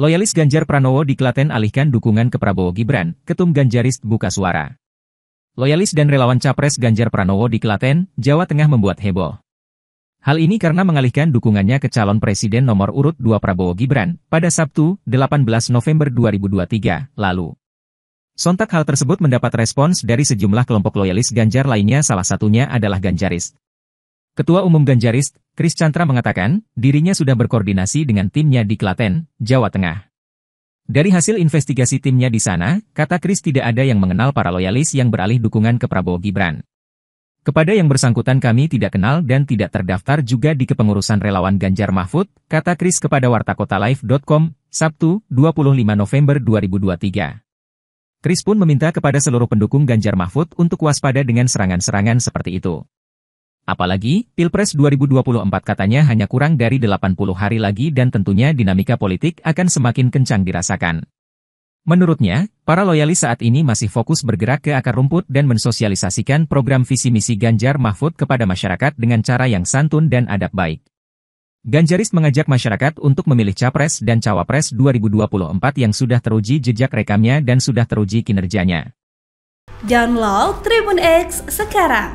Loyalis Ganjar Pranowo di Klaten alihkan dukungan ke Prabowo Gibran, Ketum Ganjaris buka suara. Loyalis dan relawan Capres Ganjar Pranowo di Klaten, Jawa Tengah membuat heboh. Hal ini karena mengalihkan dukungannya ke calon presiden nomor urut 2 Prabowo Gibran pada Sabtu, 18 November 2023, lalu. Sontak hal tersebut mendapat respons dari sejumlah kelompok loyalis Ganjar lainnya salah satunya adalah Ganjarist. Ketua Umum Ganjaris, Kris Chantra mengatakan, dirinya sudah berkoordinasi dengan timnya di Klaten, Jawa Tengah. Dari hasil investigasi timnya di sana, kata Kris tidak ada yang mengenal para loyalis yang beralih dukungan ke Prabowo Gibran. Kepada yang bersangkutan kami tidak kenal dan tidak terdaftar juga di kepengurusan relawan Ganjar Mahfud, kata Kris kepada wartakotalife.com, Sabtu, 25 November 2023. Kris pun meminta kepada seluruh pendukung Ganjar Mahfud untuk waspada dengan serangan-serangan seperti itu. Apalagi, Pilpres 2024 katanya hanya kurang dari 80 hari lagi dan tentunya dinamika politik akan semakin kencang dirasakan. Menurutnya, para loyalis saat ini masih fokus bergerak ke akar rumput dan mensosialisasikan program visi misi Ganjar Mahfud kepada masyarakat dengan cara yang santun dan adab baik. Ganjaris mengajak masyarakat untuk memilih capres dan cawapres 2024 yang sudah teruji jejak rekamnya dan sudah teruji kinerjanya. Download Tribun X sekarang